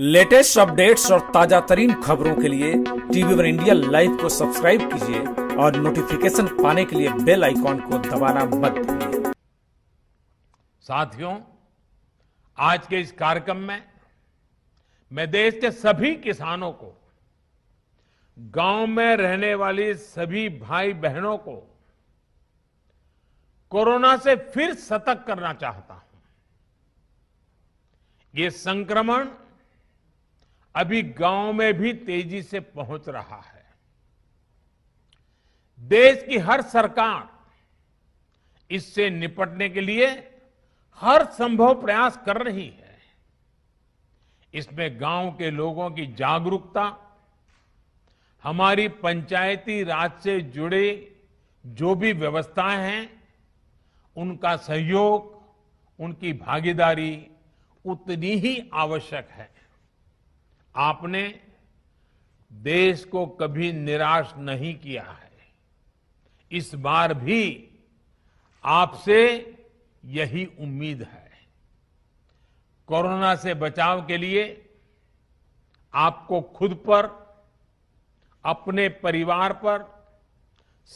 latest updates और ताजा तरीन खबरों के लिए टीवी वन इंडिया लाइव को सब्सक्राइब कीजिए और नोटिफिकेशन पाने के लिए बेल आइकॉन को दबाना मत भूलिए साथियों आज के इस कार्यक्रम में मैं देश के सभी किसानों को गांव में रहने वाली सभी भाई बहनों को कोरोना से फिर सतर्क करना चाहता हूं ये संक्रमण अभी गांव में भी तेजी से पहुंच रहा है देश की हर सरकार इससे निपटने के लिए हर संभव प्रयास कर रही है इसमें गांव के लोगों की जागरूकता हमारी पंचायती राज से जुड़े जो भी व्यवस्थाएं हैं उनका सहयोग उनकी भागीदारी उतनी ही आवश्यक है आपने देश को कभी निराश नहीं किया है इस बार भी आपसे यही उम्मीद है कोरोना से बचाव के लिए आपको खुद पर अपने परिवार पर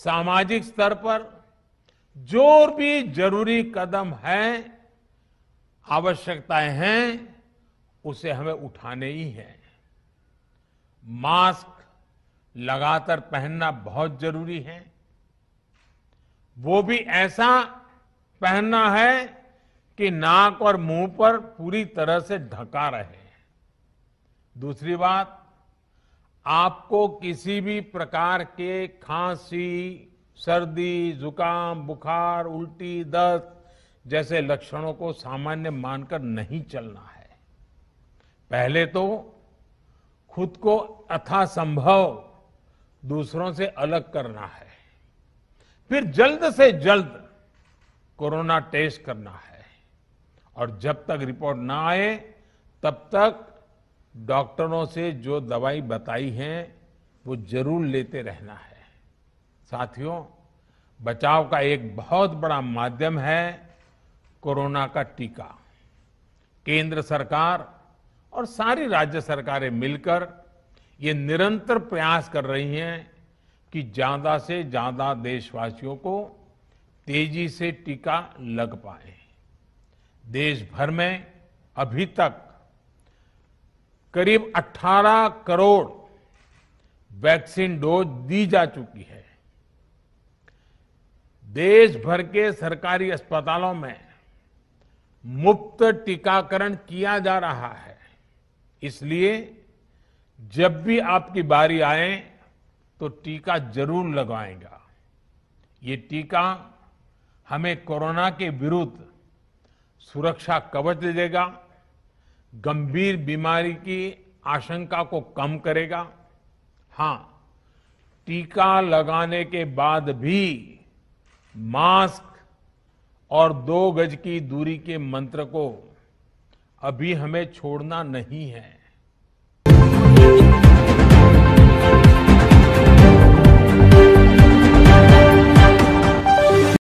सामाजिक स्तर पर जो भी जरूरी कदम है आवश्यकताएं हैं उसे हमें उठाने ही हैं मास्क लगातार पहनना बहुत जरूरी है वो भी ऐसा पहनना है कि नाक और मुंह पर पूरी तरह से ढका रहे दूसरी बात आपको किसी भी प्रकार के खांसी सर्दी जुकाम बुखार उल्टी दस्त जैसे लक्षणों को सामान्य मानकर नहीं चलना है पहले तो खुद को अथासंभव दूसरों से अलग करना है फिर जल्द से जल्द कोरोना टेस्ट करना है और जब तक रिपोर्ट ना आए तब तक डॉक्टरों से जो दवाई बताई है वो जरूर लेते रहना है साथियों बचाव का एक बहुत बड़ा माध्यम है कोरोना का टीका केंद्र सरकार और सारी राज्य सरकारें मिलकर ये निरंतर प्रयास कर रही हैं कि ज्यादा से ज्यादा देशवासियों को तेजी से टीका लग पाए देश भर में अभी तक करीब 18 करोड़ वैक्सीन डोज दी जा चुकी है देश भर के सरकारी अस्पतालों में मुफ्त टीकाकरण किया जा रहा है इसलिए जब भी आपकी बारी आए तो टीका जरूर लगाएगा ये टीका हमें कोरोना के विरुद्ध सुरक्षा कवच दे देगा गंभीर बीमारी की आशंका को कम करेगा हां टीका लगाने के बाद भी मास्क और दो गज की दूरी के मंत्र को अभी हमें छोड़ना नहीं है